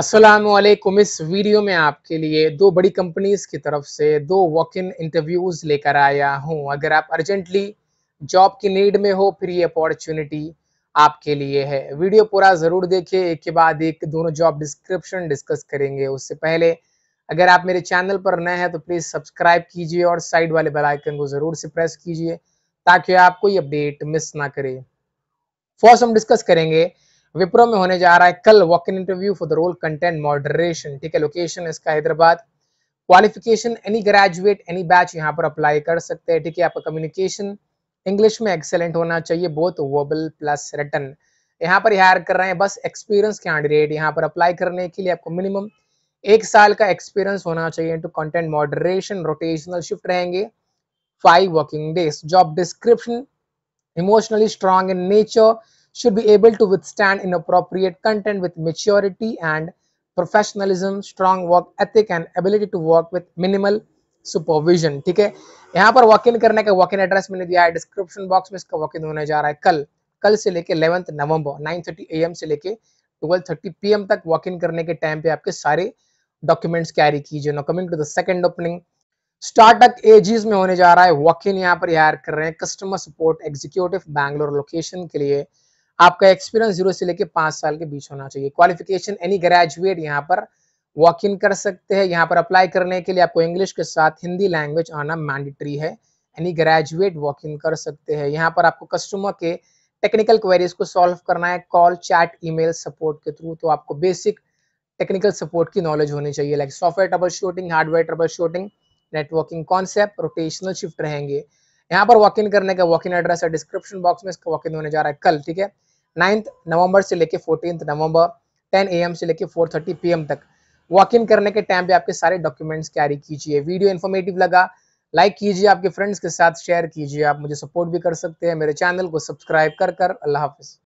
असलकुम इस वीडियो में आपके लिए दो बड़ी कंपनीज की तरफ से दो वॉक इन इंटरव्यूज़ लेकर आया हूं अगर आप अर्जेंटली जॉब की नीड में हो फिर ये अपॉर्चुनिटी आपके लिए है वीडियो पूरा ज़रूर देखिए एक के बाद एक दोनों जॉब डिस्क्रिप्शन डिस्कस करेंगे उससे पहले अगर आप मेरे चैनल पर नए हैं तो प्लीज़ सब्सक्राइब कीजिए और साइड वाले बेलाइकन को ज़रूर से प्रेस कीजिए ताकि आप कोई अपडेट मिस ना करें फर्स्ट हम डिस्कस करेंगे विप्रो में होने जा रहा है कल walk in interview for the role content moderation ठीक है लोकेशन इसका Hyderabad qualification any graduate any batch यहाँ पर अप्लाई कर सकते हैं ठीक है आपका कम्युनिकेशन इंग्लिश में एक्सेलेंट होना चाहिए बोथ वोबल प्लस रिटर्न यहाँ पर हायर कर रहे हैं बस एक्सपीरियंस कैंडिडेट यहाँ पर अप्लाई करने के लिए आपको मिनिमम एक साल का एक्सपीरियंस होना चाहिए two content moderation rotational shift रहेंगे five working days job description emotionally strong in nature should be able to withstand inappropriate content with maturity and professionalism, strong work ethic and ability to work with minimal supervision ठीक है यहाँ पर walk in करने का walk in address मैंने दिया है description box में इसका वॉक इन होने जा रहा है कल कल से लेके इलेवंथ नवंबर 9:30 एम से लेके 12:30 पीएम तक वॉक इन करने के टाइम पे आपके सारे डॉक्यूमेंट्स कैरी कीजिए now coming to the second opening startup एजीज में होने जा रहा है वॉक इन यहाँ पर यार कर रहे हैं customer support executive Bangalore location के लिए आपका एक्सपीरियंस जीरो से लेके पांच साल के बीच होना चाहिए क्वालिफिकेशन एनी ग्रेजुएट यहाँ पर वॉक इन कर सकते हैं यहाँ पर अप्लाई करने के लिए आपको इंग्लिश के साथ हिंदी लैंग्वेज आना मैंडेटरी है एनी ग्रेजुएट वॉक इन कर सकते हैं यहाँ पर आपको कस्टमर के टेक्निकल क्वेरीज को सॉल्व करना है कॉल चैट ईमेल सपोर्ट के थ्रू तो आपको बेसिक टेक्निकल सपोर्ट की नॉलेज होनी चाहिए like software trouble shooting hardware trouble shooting networking concept rotational shift रहेंगे यहाँ पर वॉक इन करने का वॉक इन एड्रेस है डिस्क्रिप्शन बॉक्स में इसका वॉक इन होने जा रहा है कल ठीक है नाइन्थ नवंबर से लेके फोर्टीन नवंबर 10 एम से लेके 4:30 पीएम तक वॉक इन करने के टाइम पे आपके सारे डॉक्यूमेंट्स कैरी कीजिए वीडियो इन्फॉर्मेटिव लगा लाइक कीजिए आपके फ्रेंड्स के साथ शेयर कीजिए आप मुझे सपोर्ट भी कर सकते हैं मेरे चैनल को सब्सक्राइब कर कर अल्लाह हाफिज़